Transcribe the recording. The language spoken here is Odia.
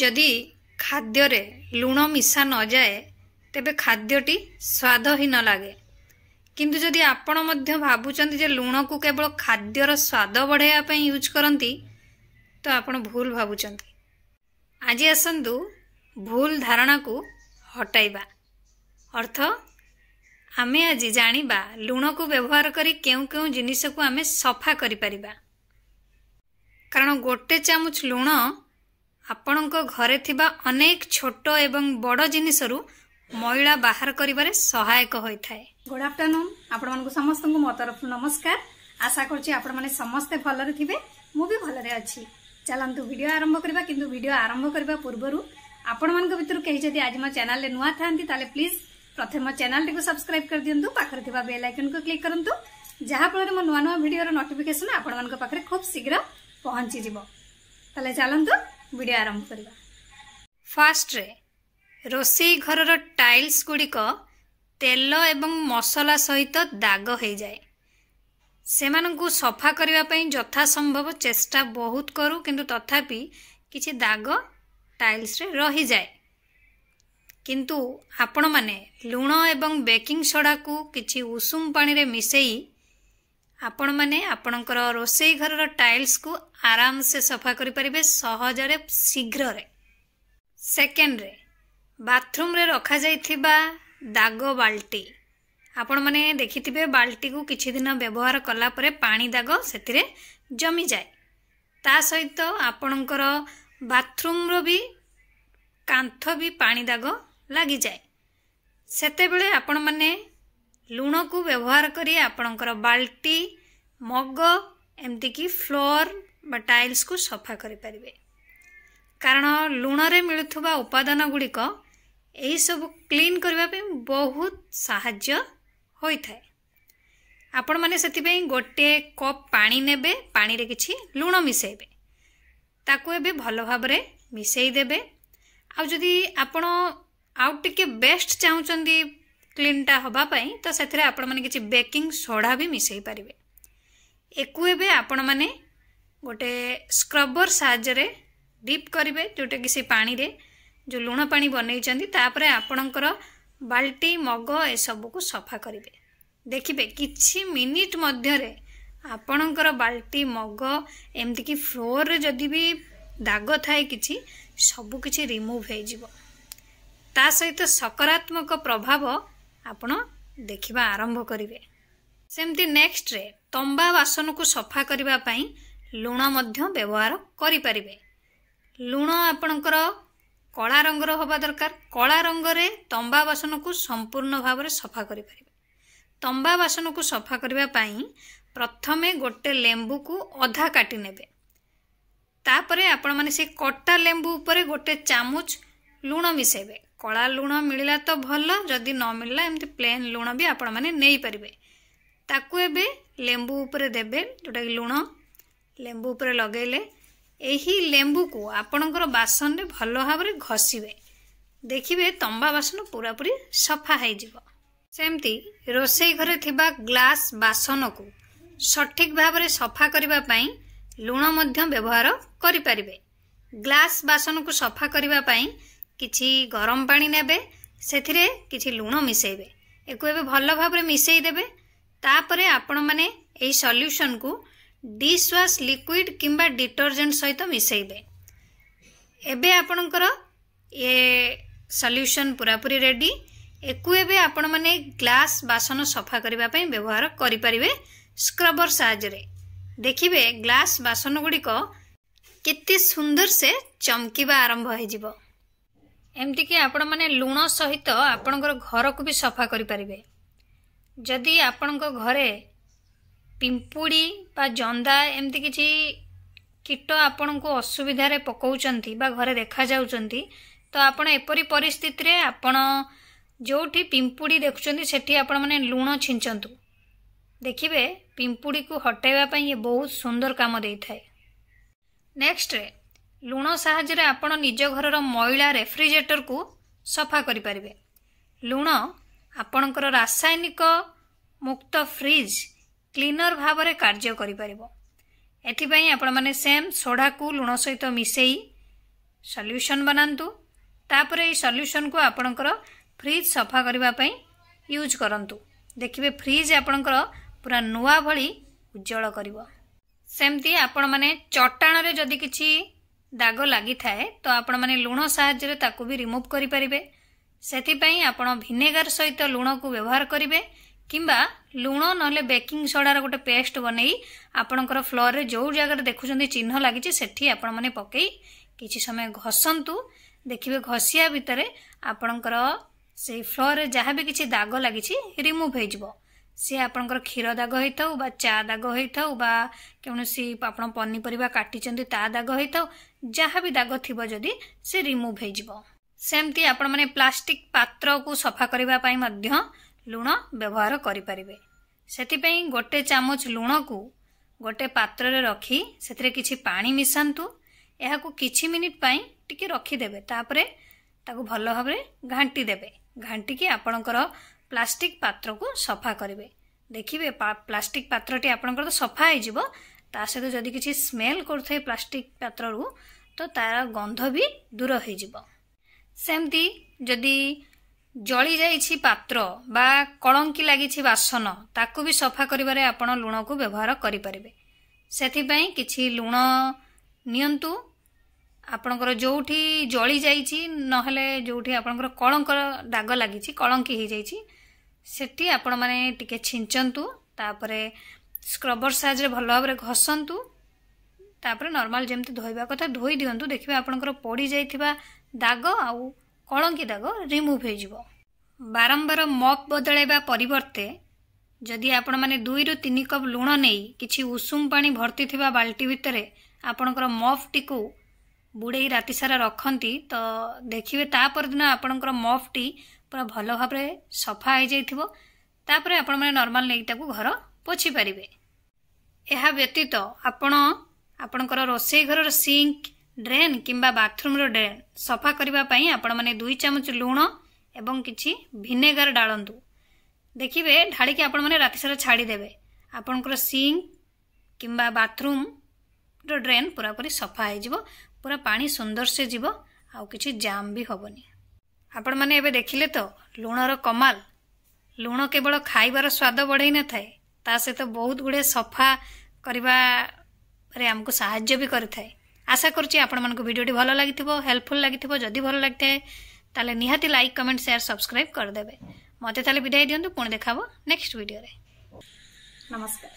ଯଦି ଖାଦ୍ୟରେ ଲୁଣ ମିଶା ନଯାଏ ତେବେ ଖାଦ୍ୟଟି ସ୍ୱାଦ ହିଁ ନ ଲାଗେ କିନ୍ତୁ ଯଦି ଆପଣ ମଧ୍ୟ ଭାବୁଛନ୍ତି ଯେ ଲୁଣକୁ କେବଳ ଖାଦ୍ୟର ସ୍ୱାଦ ବଢ଼ାଇବା ପାଇଁ ୟୁଜ୍ କରନ୍ତି ତ ଆପଣ ଭୁଲ ଭାବୁଛନ୍ତି ଆଜି ଆସନ୍ତୁ ଭୁଲ ଧାରଣାକୁ ହଟାଇବା ଅର୍ଥ ଆମେ ଆଜି ଜାଣିବା ଲୁଣକୁ ବ୍ୟବହାର କରି କେଉଁ କେଉଁ ଜିନିଷକୁ ଆମେ ସଫା କରିପାରିବା କାରଣ ଗୋଟେ ଚାମଚ ଲୁଣ ଆପଣଙ୍କ ଘରେ ଥିବା ଅନେକ ଛୋଟ ଏବଂ ବଡ଼ ଜିନିଷରୁ ମଇଳା ବାହାର କରିବାରେ ସହାୟକ ହୋଇଥାଏ ଗୁଡ୍ ଆଫ୍ଟରନୁନ୍ ଆପଣମାନଙ୍କୁ ସମସ୍ତଙ୍କୁ ମୋ ତରଫରୁ ନମସ୍କାର ଆଶା କରୁଛି ଆପଣମାନେ ସମସ୍ତେ ଭଲରେ ଥିବେ ମୁଁ ବି ଭଲରେ ଅଛି ଚାଲନ୍ତୁ ଭିଡ଼ିଓ ଆରମ୍ଭ କରିବା କିନ୍ତୁ ଭିଡ଼ିଓ ଆରମ୍ଭ କରିବା ପୂର୍ବରୁ ଆପଣମାନଙ୍କ ଭିତରୁ କେହି ଯଦି ଆଜି ମୋ ଚ୍ୟାନେଲରେ ନୂଆ ଥାନ୍ତି ତାହେଲେ ପ୍ଲିଜ୍ ପ୍ରଥମେ ମୋ ଚ୍ୟାନେଲଟିକୁ ସବସ୍କ୍ରାଇବ୍ କରିଦିଅନ୍ତୁ ପାଖରେ ଥିବା ବେଲ୍ ଆଇକନ୍କୁ କ୍ଲିକ୍ କରନ୍ତୁ ଯାହାଫଳରେ ମୋ ନୂଆ ନୂଆ ଭିଡ଼ିଓର ନୋଟିଫିକେସନ୍ ଆପଣମାନଙ୍କ ପାଖରେ ଖୁବ୍ ଶୀଘ୍ର ପହଞ୍ଚିଯିବ ତାହେଲେ ଚାଲନ୍ତୁ ଭିଡ଼ିଓ ଆରମ୍ଭ କରିବା ଫାଷ୍ଟରେ ରୋଷେଇ ଘରର ଟାଇଲ୍ସ ଗୁଡ଼ିକ ତେଲ ଏବଂ ମସଲା ସହିତ ଦାଗ ହୋଇଯାଏ ସେମାନଙ୍କୁ ସଫା କରିବା ପାଇଁ ଯଥାସମ୍ଭବ ଚେଷ୍ଟା ବହୁତ କରୁ କିନ୍ତୁ ତଥାପି କିଛି ଦାଗ ଟାଇଲ୍ସରେ ରହିଯାଏ କିନ୍ତୁ ଆପଣମାନେ ଲୁଣ ଏବଂ ବେକିଂ ସୋଡ଼ାକୁ କିଛି ଉଷୁମ ପାଣିରେ ମିଶାଇ ଆପଣମାନେ ଆପଣଙ୍କର ରୋଷେଇ ଘରର ଟାଇଲ୍ସକୁ ଆରାମସେ ସଫା କରିପାରିବେ ସହଜରେ ଶୀଘ୍ରରେ ସେକେଣ୍ଡରେ ବାଥରୁମରେ ରଖାଯାଇଥିବା ଦାଗ ବାଲ୍ଟି ଆପଣମାନେ ଦେଖିଥିବେ ବାଲ୍ଟିକୁ କିଛି ଦିନ ବ୍ୟବହାର କଲା ପରେ ପାଣି ଦାଗ ସେଥିରେ ଜମିଯାଏ ତା ସହିତ ଆପଣଙ୍କର ବାଥରୁମର ବି କାନ୍ଥ ବି ପାଣି ଦାଗ ଲାଗିଯାଏ ସେତେବେଳେ ଆପଣମାନେ ଲୁଣକୁ ବ୍ୟବହାର କରି ଆପଣଙ୍କର ବାଲ୍ଟି ମଗ ଏମିତିକି ଫ୍ଲୋର୍ ବା ଟାଇଲ୍ସକୁ ସଫା କରିପାରିବେ କାରଣ ଲୁଣରେ ମିଳୁଥିବା ଉପାଦାନ ଗୁଡ଼ିକ ଏହିସବୁ କ୍ଲିନ୍ କରିବା ପାଇଁ ବହୁତ ସାହାଯ୍ୟ ହୋଇଥାଏ ଆପଣମାନେ ସେଥିପାଇଁ ଗୋଟିଏ କପ୍ ପାଣି ନେବେ ପାଣିରେ କିଛି ଲୁଣ ମିଶାଇବେ ତାକୁ ଏବେ ଭଲ ଭାବରେ ମିଶାଇ ଦେବେ ଆଉ ଯଦି ଆପଣ ଆଉ ଟିକେ ବେଷ୍ଟ ଚାହୁଁଛନ୍ତି କ୍ଲିନ୍ଟା ହେବା ପାଇଁ ତ ସେଥିରେ ଆପଣମାନେ କିଛି ବେକିଂ ସୋଢ଼ା ବି ମିଶାଇ ପାରିବେ ଏକୁ ଏବେ ଆପଣମାନେ ଗୋଟିଏ ସ୍କ୍ରବର ସାହାଯ୍ୟରେ ଡିପ୍ କରିବେ ଯେଉଁଟାକି ସେ ପାଣିରେ ଯେଉଁ ଲୁଣ ପାଣି ବନେଇଛନ୍ତି ତାପରେ ଆପଣଙ୍କର ବାଲ୍ଟି ମଗ ଏସବୁକୁ ସଫା କରିବେ ଦେଖିବେ କିଛି ମିନିଟ୍ ମଧ୍ୟରେ ଆପଣଙ୍କର ବାଲ୍ଟି ମଗ ଏମିତିକି ଫ୍ଲୋର୍ରେ ଯଦି ବି ଦାଗ ଥାଏ କିଛି ସବୁକିଛି ରିମୁଭ୍ ହୋଇଯିବ ତା ସହିତ ସକାରାତ୍ମକ ପ୍ରଭାବ ଆପଣ ଦେଖିବା ଆରମ୍ଭ କରିବେ ସେମିତି ନେକ୍ସଟରେ ତମ୍ବା ବାସନକୁ ସଫା କରିବା ପାଇଁ ଲୁଣ ମଧ୍ୟ ବ୍ୟବହାର କରିପାରିବେ ଲୁଣ ଆପଣଙ୍କର କଳା ରଙ୍ଗର ହେବା ଦରକାର କଳା ରଙ୍ଗରେ ତମ୍ବା ବାସନକୁ ସମ୍ପୂର୍ଣ୍ଣ ଭାବରେ ସଫା କରିପାରିବେ ତମ୍ବା ବାସନକୁ ସଫା କରିବା ପାଇଁ ପ୍ରଥମେ ଗୋଟେ ଲେମ୍ବୁକୁ ଅଧା କାଟି ନେବେ ତାପରେ ଆପଣମାନେ ସେ କଟା ଲେମ୍ବୁ ଉପରେ ଗୋଟେ ଚାମୁଚ ଲୁଣ ମିଶାଇବେ କଳା ଲୁଣ ମିଳିଲା ତ ଭଲ ଯଦି ନ ମିଳିଲା ଏମିତି ପ୍ଲେନ୍ ଲୁଣ ବି ଆପଣମାନେ ନେଇପାରିବେ ତାକୁ ଏବେ ଲେମ୍ବୁ ଉପରେ ଦେବେ ଯେଉଁଟାକି ଲୁଣ ଲେମ୍ବୁ ଉପରେ ଲଗାଇଲେ ଏହି ଲେମ୍ବୁକୁ ଆପଣଙ୍କର ବାସନରେ ଭଲ ଭାବରେ ଘଷିବେ ଦେଖିବେ ତମ୍ବା ବାସନ ପୁରାପୁରି ସଫା ହୋଇଯିବ ସେମିତି ରୋଷେଇ ଘରେ ଥିବା ଗ୍ଲାସ୍ ବାସନକୁ ସଠିକ୍ ଭାବରେ ସଫା କରିବା ପାଇଁ ଲୁଣ ମଧ୍ୟ ବ୍ୟବହାର କରିପାରିବେ ଗ୍ଲାସ୍ ବାସନକୁ ସଫା କରିବା ପାଇଁ କିଛି ଗରମ ପାଣି ନେବେ ସେଥିରେ କିଛି ଲୁଣ ମିଶାଇବେ ଏକୁ ଏବେ ଭଲ ଭାବରେ ମିଶାଇ ଦେବେ ତାପରେ ଆପଣମାନେ ଏହି ସଲ୍ୟୁସନ୍କୁ ଡିଶ୍ ୱାଶ୍ ଲିକ୍ୱିଡ଼ କିମ୍ବା ଡିଟର୍ଜେଣ୍ଟ ସହିତ ମିଶାଇବେ ଏବେ ଆପଣଙ୍କର ଏ ସଲ୍ୟୁସନ୍ ପୁରାପୁରି ରେଡ଼ି ଏକୁ ଏବେ ଆପଣମାନେ ଗ୍ଲାସ୍ ବାସନ ସଫା କରିବା ପାଇଁ ବ୍ୟବହାର କରିପାରିବେ ସ୍କ୍ରବର ସାହାଯ୍ୟରେ ଦେଖିବେ ଗ୍ଲାସ୍ ବାସନଗୁଡ଼ିକ କେତେ ସୁନ୍ଦର ସେ ଚମକିବା ଆରମ୍ଭ ହୋଇଯିବ ଏମିତିକି ଆପଣମାନେ ଲୁଣ ସହିତ ଆପଣଙ୍କର ଘରକୁ ବି ସଫା କରିପାରିବେ ଯଦି ଆପଣଙ୍କ ଘରେ ପିମ୍ପୁଡ଼ି ବା ଜନ୍ଦା ଏମିତି କିଛି କୀଟ ଆପଣଙ୍କୁ ଅସୁବିଧାରେ ପକାଉଛନ୍ତି ବା ଘରେ ଦେଖାଯାଉଛନ୍ତି ତ ଆପଣ ଏପରି ପରିସ୍ଥିତିରେ ଆପଣ ଯେଉଁଠି ପିମ୍ପୁଡ଼ି ଦେଖୁଛନ୍ତି ସେଠି ଆପଣମାନେ ଲୁଣ ଛିଞ୍ଚନ୍ତୁ ଦେଖିବେ ପିମ୍ପୁଡ଼ିକୁ ହଟାଇବା ପାଇଁ ଇଏ ବହୁତ ସୁନ୍ଦର କାମ ଦେଇଥାଏ ନେକ୍ସଟରେ ଲୁଣ ସାହାଯ୍ୟରେ ଆପଣ ନିଜ ଘରର ମଇଳା ରେଫ୍ରିଜେରେଟରକୁ ସଫା କରିପାରିବେ ଲୁଣ ଆପଣଙ୍କର ରାସାୟନିକ ମୁକ୍ତ ଫ୍ରିଜ୍ କ୍ଲିନର ଭାବରେ କାର୍ଯ୍ୟ କରିପାରିବ ଏଥିପାଇଁ ଆପଣମାନେ ସେମ୍ ସୋଢ଼ାକୁ ଲୁଣ ସହିତ ମିଶାଇ ସଲ୍ୟୁସନ୍ ବନାନ୍ତୁ ତାପରେ ଏହି ସଲ୍ୟୁସନ୍କୁ ଆପଣଙ୍କର ଫ୍ରିଜ୍ ସଫା କରିବା ପାଇଁ ୟୁଜ୍ କରନ୍ତୁ ଦେଖିବେ ଫ୍ରିଜ୍ ଆପଣଙ୍କର ପୁରା ନୂଆ ଭଳି ଉଜ୍ଜଳ କରିବ ସେମିତି ଆପଣମାନେ ଚଟାଣରେ ଯଦି କିଛି ଦାଗ ଲାଗିଥାଏ ତ ଆପଣମାନେ ଲୁଣ ସାହାଯ୍ୟରେ ତାକୁ ବି ରିମୁଭ୍ କରିପାରିବେ ସେଥିପାଇଁ ଆପଣ ଭିନେଗାର ସହିତ ଲୁଣକୁ ବ୍ୟବହାର କରିବେ କିମ୍ବା ଲୁଣ ନହେଲେ ବେକିଂ ସୋଡ଼ାର ଗୋଟେ ପେଷ୍ଟ ବନେଇ ଆପଣଙ୍କର ଫ୍ଲୋରରେ ଯେଉଁ ଜାଗାରେ ଦେଖୁଛନ୍ତି ଚିହ୍ନ ଲାଗିଛି ସେଠି ଆପଣମାନେ ପକାଇ କିଛି ସମୟ ଘଷନ୍ତୁ ଦେଖିବେ ଘଷିବା ଭିତରେ ଆପଣଙ୍କର ସେଇ ଫ୍ଲୋରରେ ଯାହା ବି କିଛି ଦାଗ ଲାଗିଛି ରିମୁଭ୍ ହୋଇଯିବ ସେ ଆପଣଙ୍କର କ୍ଷୀର ଦାଗ ହୋଇଥାଉ ବା ଚା ଦାଗ ହୋଇଥାଉ ବା କୌଣସି ଆପଣ ପନିପରିବା କାଟିଛନ୍ତି ତା ଦାଗ ହୋଇଥାଉ ଯାହା ବି ଦାଗ ଥିବ ଯଦି ସେ ରିମୁଭ ହୋଇଯିବ ସେମିତି ଆପଣମାନେ ପ୍ଲାଷ୍ଟିକ ପାତ୍ରକୁ ସଫା କରିବା ପାଇଁ ମଧ୍ୟ ଲୁଣ ବ୍ୟବହାର କରିପାରିବେ ସେଥିପାଇଁ ଗୋଟିଏ ଚାମଚ ଲୁଣକୁ ଗୋଟିଏ ପାତ୍ରରେ ରଖି ସେଥିରେ କିଛି ପାଣି ମିଶାନ୍ତୁ ଏହାକୁ କିଛି ମିନିଟ୍ ପାଇଁ ଟିକିଏ ରଖିଦେବେ ତାପରେ ତାକୁ ଭଲ ଭାବରେ ଘାଣ୍ଟି ଦେବେ ଘାଣ୍ଟିକି ଆପଣଙ୍କର ପ୍ଲାଷ୍ଟିକ୍ ପାତ୍ରକୁ ସଫା କରିବେ ଦେଖିବେ ପ୍ଲାଷ୍ଟିକ୍ ପାତ୍ରଟି ଆପଣଙ୍କର ତ ସଫା ହେଇଯିବ ତା ସହିତ ଯଦି କିଛି ସ୍ମେଲ୍ କରୁଥାଏ ପ୍ଲାଷ୍ଟିକ୍ ପାତ୍ରରୁ ତ ତା'ର ଗନ୍ଧ ବି ଦୂର ହୋଇଯିବ ସେମିତି ଯଦି ଜଳିଯାଇଛି ପାତ୍ର ବା କଳଙ୍କି ଲାଗିଛି ବାସନ ତାକୁ ବି ସଫା କରିବାରେ ଆପଣ ଲୁଣକୁ ବ୍ୟବହାର କରିପାରିବେ ସେଥିପାଇଁ କିଛି ଲୁଣ ନିଅନ୍ତୁ ଆପଣଙ୍କର ଯେଉଁଠି ଜଳି ଯାଇଛି ନହେଲେ ଯେଉଁଠି ଆପଣଙ୍କର କଳଙ୍କର ଦାଗ ଲାଗିଛି କଳଙ୍କି ହୋଇଯାଇଛି ସେଠି ଆପଣମାନେ ଟିକେ ଛିଞ୍ଚନ୍ତୁ ତାପରେ ସ୍କ୍ରବର ସାହାଯ୍ୟରେ ଭଲ ଭାବରେ ଘଷନ୍ତୁ ତାପରେ ନର୍ମାଲ୍ ଯେମିତି ଧୋଇବା କଥା ଧୋଇ ଦିଅନ୍ତୁ ଦେଖିବେ ଆପଣଙ୍କର ପଡ଼ିଯାଇଥିବା ଦାଗ ଆଉ କଳଙ୍କି ଦାଗ ରିମୁଭ୍ ହେଇଯିବ ବାରମ୍ବାର ମପ୍ ବଦଳାଇବା ପରିବର୍ତ୍ତେ ଯଦି ଆପଣମାନେ ଦୁଇରୁ ତିନି କପ୍ ଲୁଣ ନେଇ କିଛି ଉଷୁମ ପାଣି ଭର୍ତ୍ତି ଥିବା ବାଲ୍ଟି ଭିତରେ ଆପଣଙ୍କର ମଫ୍ଟିକୁ ବୁଡ଼େଇ ରାତି ସାରା ରଖନ୍ତି ତ ଦେଖିବେ ତା ପରଦିନ ଆପଣଙ୍କର ମଫ୍ଟି ପୁରା ଭଲ ଭାବରେ ସଫା ହୋଇଯାଇଥିବ ତାପରେ ଆପଣମାନେ ନର୍ମାଲ ନେଇକି ତାକୁ ଘର ପୋଛି ପାରିବେ ଏହା ବ୍ୟତୀତ ଆପଣ ଆପଣଙ୍କର ରୋଷେଇ ଘରର ସିଙ୍କ ଡ୍ରେନ୍ କିମ୍ବା ବାଥରୁମ୍ର ଡ୍ରେନ୍ ସଫା କରିବା ପାଇଁ ଆପଣମାନେ ଦୁଇ ଚାମଚ ଲୁଣ ଏବଂ କିଛି ଭିନେଗାର ଡାଳନ୍ତୁ ଦେଖିବେ ଢାଳିକି ଆପଣମାନେ ରାତି ସାରା ଛାଡ଼ିଦେବେ ଆପଣଙ୍କର ସିଙ୍କ କିମ୍ବା ବାଥରୁମ୍ର ଡ୍ରେନ୍ ପୁରାପୁରି ସଫା ହେଇଯିବ ପୁରା ପାଣି ସୁନ୍ଦର ସେ ଯିବ ଆଉ କିଛି ଜାମ୍ ବି ହେବନି ଆପଣମାନେ ଏବେ ଦେଖିଲେ ତ ଲୁଣର କମାଲ ଲୁଣ କେବଳ ଖାଇବାର ସ୍ୱାଦ ବଢ଼େଇ ନଥାଏ ତା ସହିତ ବହୁତ ଗୁଡ଼ିଏ ସଫା କରିବାରେ ଆମକୁ ସାହାଯ୍ୟ ବି କରିଥାଏ ଆଶା କରୁଛି ଆପଣମାନଙ୍କୁ ଭିଡ଼ିଓଟି ଭଲ ଲାଗିଥିବ ହେଲ୍ପଫୁଲ୍ ଲାଗିଥିବ ଯଦି ଭଲ ଲାଗିଥାଏ ତାହେଲେ ନିହାତି ଲାଇକ୍ କମେଣ୍ଟ ସେୟାର ସବସ୍କ୍ରାଇବ୍ କରିଦେବେ ମୋତେ ତାହେଲେ ବିଦାୟ ଦିଅନ୍ତୁ ପୁଣି ଦେଖାହବ ନେକ୍ସଟ ଭିଡ଼ିଓରେ ନମସ୍କାର